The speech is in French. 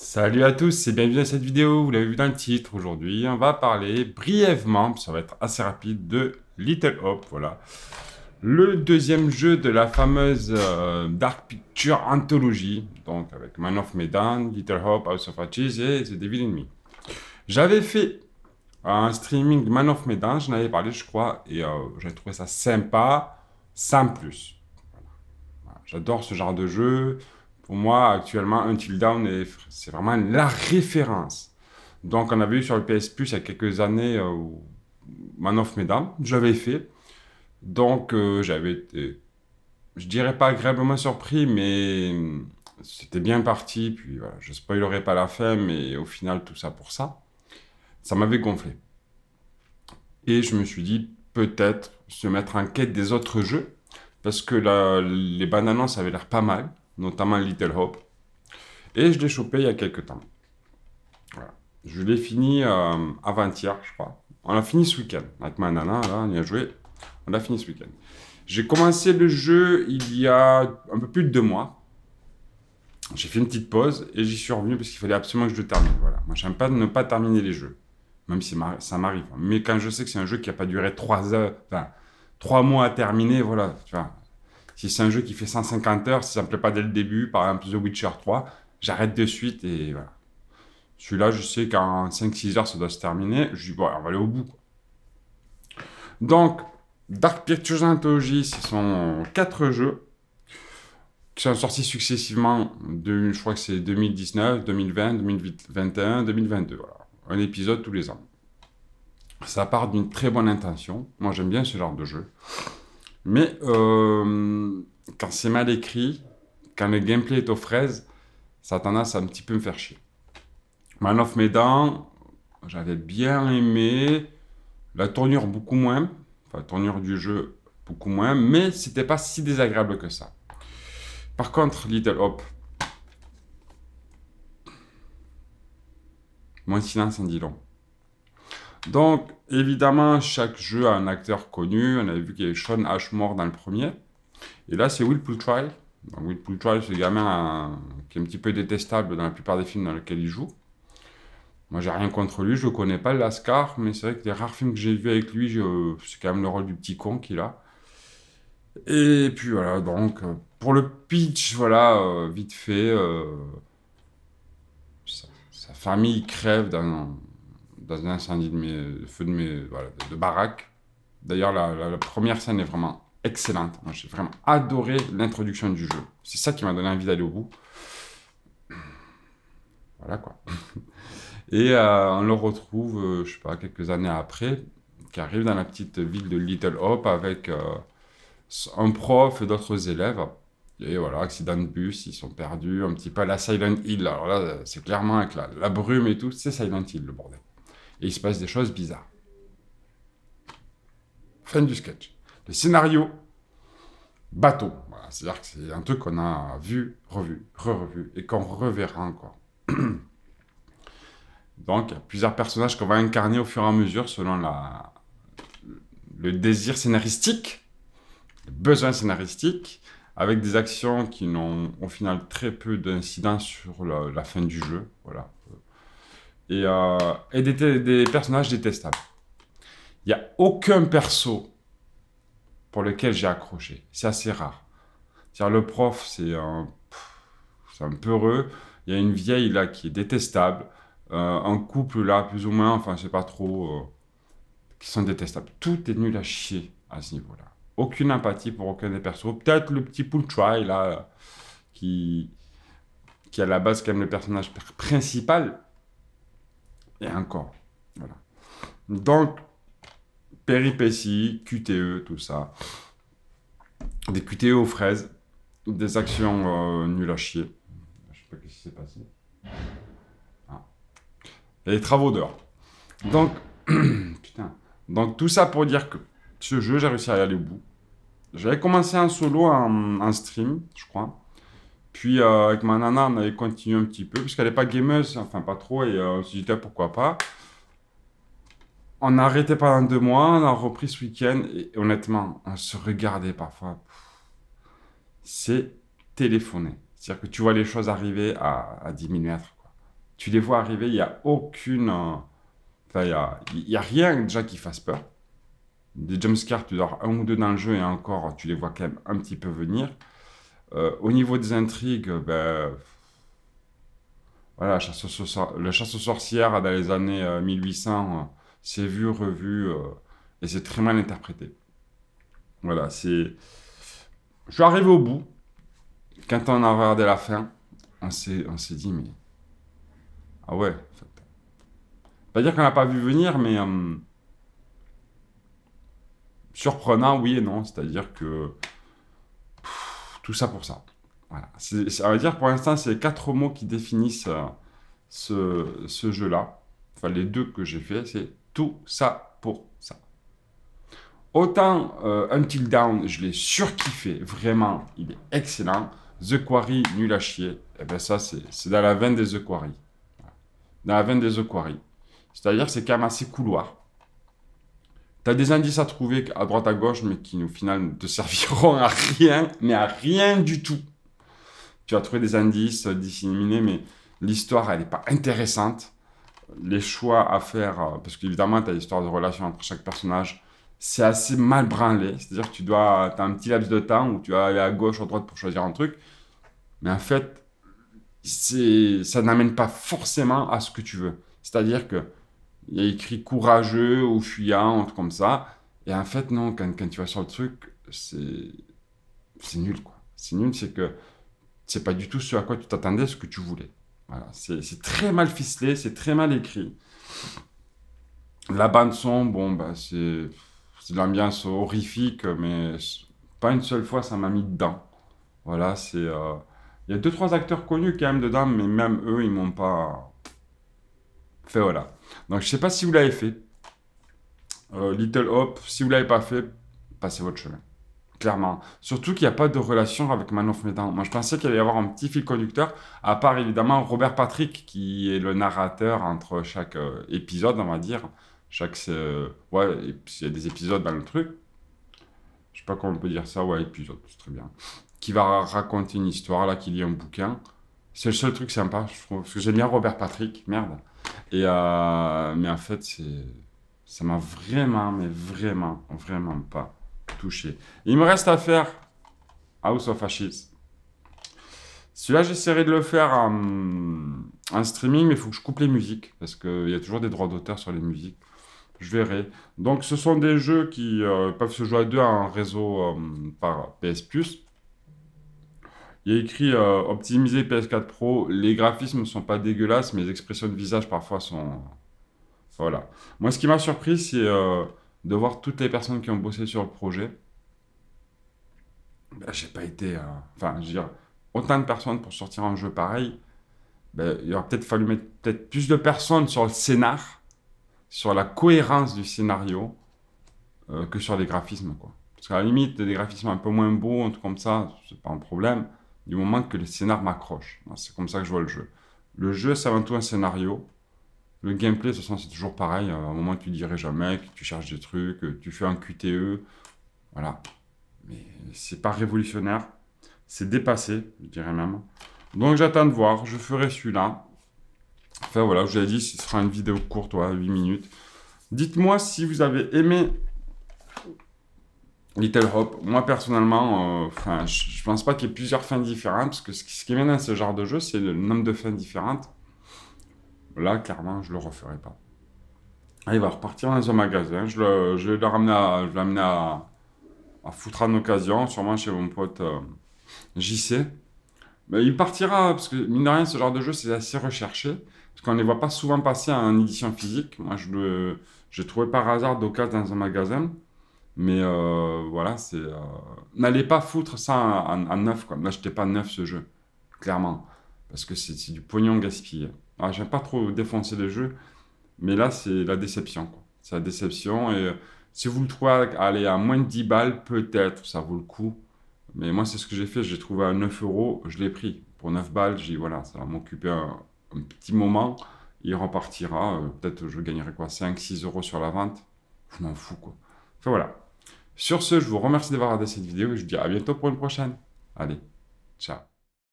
Salut à tous et bienvenue à cette vidéo. Vous l'avez vu dans le titre aujourd'hui, on va parler brièvement, ça va être assez rapide, de Little Hope. Voilà. Le deuxième jeu de la fameuse euh, Dark Picture Anthology, donc avec Man of Medan, Little Hope, House of Ashes et The Devil in Me. J'avais fait un streaming Man of Medan, j'en avais parlé, je crois, et euh, j'ai trouvé ça sympa, sans plus. J'adore ce genre de jeu. Pour moi, actuellement, Until Down, c'est vraiment la référence. Donc, on avait eu sur le PS Plus il y a quelques années euh, Man of Medan, j'avais fait. Donc, euh, j'avais été, je dirais pas agréablement surpris, mais hum, c'était bien parti. Puis voilà, je spoilerai pas la fin, mais au final, tout ça pour ça, ça m'avait gonflé. Et je me suis dit, peut-être se mettre en quête des autres jeux, parce que les bananons, annonces avaient l'air pas mal notamment Little Hope. Et je l'ai chopé il y a quelques temps. Voilà. Je l'ai fini euh, avant-hier, je crois. On l'a fini ce week-end. Avec ma nana, là, on y a joué. On l'a fini ce week-end. J'ai commencé le jeu il y a un peu plus de deux mois. J'ai fait une petite pause et j'y suis revenu parce qu'il fallait absolument que je le termine. Voilà. Moi, j'aime pas ne pas terminer les jeux. Même si ça m'arrive. Mais quand je sais que c'est un jeu qui n'a pas duré trois heures, enfin, trois mois à terminer, voilà, tu vois, si c'est un jeu qui fait 150 heures, si ça me plaît pas dès le début, par exemple The Witcher 3, j'arrête de suite et voilà. Celui-là, je sais qu'en 5-6 heures, ça doit se terminer. Je dis, bon, on va aller au bout. Donc, Dark Pictures Anthology, ce sont 4 jeux qui sont sortis successivement, de, je crois que c'est 2019, 2020, 2021, 2022. Un épisode tous les ans. Ça part d'une très bonne intention. Moi, j'aime bien ce genre de jeu. Mais euh, quand c'est mal écrit, quand le gameplay est aux fraises, ça a tendance à un petit peu me faire chier. Man of Medan, j'avais bien aimé. La tournure, beaucoup moins. Enfin, la tournure du jeu, beaucoup moins. Mais c'était pas si désagréable que ça. Par contre, Little Hope. Moins silence en hein, dit long. Donc, évidemment, chaque jeu a un acteur connu. On avait vu qu'il y avait Sean Ashmore dans le premier. Et là, c'est Will Poultry. Will Poultry, c'est le gamin un... Euh, qui est un petit peu détestable dans la plupart des films dans lesquels il joue. Moi, j'ai rien contre lui, je ne connais pas, Lascar, mais c'est vrai que les rares films que j'ai vus avec lui, c'est quand même le rôle du petit con qu'il a. Et puis voilà, donc, euh, pour le pitch, voilà, euh, vite fait, sa, famille crève d'un dans un incendie de mes, feu de mes, voilà, de, baraque. D'ailleurs, la, première scène est vraiment excellente. Moi, j'ai vraiment adoré l'introduction du jeu. C'est ça qui m'a donné envie d'aller au bout. Voilà quoi. Et euh, on le retrouve, je euh, je sais pas, quelques années après, qui arrive dans la petite ville de Little Hope avec euh, un prof et d'autres élèves. Et voilà, accident de bus, ils sont perdus, un petit peu à la Silent Hill. Alors là, c'est clairement avec la brume et tout, c'est Silent Hill le bordel et il se passe des choses bizarres. Fin du sketch. Le scénario bateau. C'est-à-dire que c'est un truc qu'on a vu, revu, re-revu et qu'on reverra encore. Donc, il y a plusieurs personnages qu'on va incarner au fur et à mesure selon la... le désir scénaristique, le besoin scénaristique, avec des actions qui n'ont au final très peu d'incidence sur la fin du jeu. Voilà et, euh, des, personnages détestables. Il n'y a aucun perso pour lequel j'ai accroché. C'est assez rare. le prof, c'est un, un peu heureux. Il y a une vieille là qui est détestable. Euh, un couple là, plus ou moins, enfin, je sais pas trop, euh, qui sont détestables. Tout est nul à chier à ce niveau-là. Aucune empathie pour aucun des persos. Peut-être le petit Poultry là, qui, qui à la base aime le personnage principal, et encore. Voilà. Donc, péripéties, QTE, tout ça. Des QTE aux fraises, des actions nul euh, nulles à chier. Je sais pas ce qui s'est passé. Et ah. les travaux d'heure. Donc, putain. Donc, tout ça pour dire que ce jeu, j'ai réussi à y aller au bout. J'avais commencé un solo, en, un stream, je crois. Puis euh, avec ma nana, on avait continué un petit peu, puisqu'elle n'est pas gameuse, enfin pas trop, et on euh, se disait pourquoi pas. On a pas pendant deux mois, on a repris ce week-end, et honnêtement, on se regardait parfois. C'est téléphoner. C'est-à-dire que tu vois les choses arriver à, à 10 000 mètres. Tu les vois arriver, il n'y a aucune. Euh, enfin, il n'y a, a, rien déjà qui fasse peur. Des jumpscares, tu dors un ou deux dans le jeu, et encore, tu les vois quand même un petit peu venir. Euh, au niveau des intrigues, ben, voilà, la chasse, aux sorcières dans les années 1800, euh, euh, c'est vu, revu, et c'est très mal interprété. Voilà, c'est. Je suis arrivé au bout. Quand on a regardé la fin, on s'est dit, mais. Ah ouais, en fait. Pas dire qu'on n'a pas vu venir, mais. Surprenant, oui et non. C'est-à-dire que tout ça pour ça. Voilà. Ça veut dire pour l'instant, c'est quatre mots qui définissent euh, ce, jeu-là. Enfin, les deux que j'ai fait, c'est tout ça pour ça. Autant euh, Until Down, je l'ai surkiffé, vraiment, il est excellent. The Quarry, nul à chier. Et eh bien ça, c'est dans la veine des The Quarry. Dans la veine des The Quarry. C'est-à-dire, c'est quand même assez couloir des indices à trouver à droite à gauche, mais qui au final ne te serviront à rien, mais à rien du tout. Tu as trouvé des indices disséminés, mais l'histoire, elle n'est pas intéressante. Les choix à faire, euh, parce qu'évidemment, tu as l'histoire de relation entre chaque personnage, c'est assez mal branlé. C'est-à-dire que tu dois, as un petit laps de temps où tu vas aller à gauche ou à droite pour choisir un truc. Mais en fait, ça n'amène pas forcément à ce que tu veux. C'est-à-dire que il y a écrit courageux ou fuyant, un truc comme ça. Et en fait, non, quand, tu vas sur le truc, c'est, c'est nul, quoi. C'est nul, c'est que c'est pas du tout ce à quoi tu t'attendais, ce que tu voulais. Voilà, c'est, très mal ficelé, c'est très mal écrit. La bande-son, bon, bah, c'est, de l'ambiance horrifique, mais pas une seule fois ça m'a mis dedans. Voilà, c'est. Euh, il y a deux, trois acteurs connus quand même dedans, mais même eux, ils m'ont pas. Fait voilà. Donc, je ne sais pas si vous l'avez fait. Euh, Little Hope, si vous ne l'avez pas fait, passez votre chemin. Clairement. Surtout qu'il n'y a pas de relation avec Manon of Moi, je pensais qu'il allait y avoir un petit fil conducteur, à part évidemment Robert Patrick, qui est le narrateur entre chaque euh, épisode, on va dire. Chaque. Euh, ouais, il y a des épisodes dans le truc. Je sais pas comment on peut dire ça, ouais, épisode, c'est très bien. Qui va raconter une histoire, là, qui lit un bouquin. C'est le seul truc sympa, je trouve. Parce que j'aime bien Robert Patrick, merde. Et, euh, mais en fait, ça m'a vraiment, mais vraiment, vraiment pas touché. il me reste à faire House of Ashes. Celui-là, j'essaierai de le faire en, streaming, mais il faut que je coupe les musiques, parce qu'il y a toujours des droits d'auteur sur les musiques. Je verrai. Donc, ce sont des jeux qui euh, peuvent se jouer à deux en réseau euh, par PS Plus. Il y a écrit euh, optimiser PS4 Pro. Les graphismes ne sont pas dégueulasses, mais les expressions de visage parfois sont. Voilà. Moi, ce qui m'a surpris, c'est euh, de voir toutes les personnes qui ont bossé sur le projet. Ben, j'ai pas été. Euh, enfin, je veux dire, autant de personnes pour sortir un jeu pareil. Ben, il aurait peut-être fallu mettre peut-être plus de personnes sur le scénar, sur la cohérence du scénario, que sur les graphismes, quoi. Parce qu'à la limite, des graphismes un peu moins beaux, un truc comme ça, c'est pas un problème du moment que les scénarios m'accrochent. Hein, c'est comme ça que je vois le jeu. Le jeu, c'est avant tout un scénario. Le gameplay, de toute c'est toujours pareil. Euh, à un moment, tu dirais jamais, que tu cherches des trucs, euh, tu fais un QTE. Voilà. Mais c'est pas révolutionnaire. C'est dépassé, je dirais même. Donc j'attends de voir. Je ferai celui-là. Enfin voilà, je vous ai dit, ce sera une vidéo courte, 8 minutes. Dites-moi si vous avez aimé Little Hope, moi personnellement, euh, enfin, ne je pense pas qu'il y ait plusieurs fins différentes, parce que ce, qui mène à ce genre de jeu, c'est le nombre de fins différentes. Là, clairement, je le referai pas. Ah, il va repartir dans un magasin, je, le, vais ramener à, je l'amener à, à foutre en occasion, sûrement chez mon pote euh, JC. Mais il partira, parce que mine de rien, ce genre de jeu, c'est assez recherché, parce qu'on ne les voit pas souvent passer en édition physique. Moi, je l'ai trouvé par hasard d'occasion dans un magasin. Mais euh, voilà, c'est. Euh, n'allez pas foutre ça à, neuf, quoi. N'achetez pas neuf ce jeu, clairement. Parce que c'est du pognon gaspillé. Alors, ah, j'aime pas trop défoncer le jeu. mais là, c'est la déception, quoi. C'est la déception. Et euh, si vous le trouvez à, aller à moins de 10 balles, peut-être, ça vaut le coup. Mais moi, c'est ce que j'ai fait. J'ai trouvé à 9 euros, je l'ai pris. Pour 9 balles, j'ai voilà, ça va m'occuper un, petit moment. Il repartira. peut-être je gagnerai quoi 5-6 euros sur la vente. Je m'en fous, quoi. Enfin, voilà. Sur ce, je vous remercie d'avoir regardé cette vidéo et je vous dis à bientôt pour une prochaine. Allez, ciao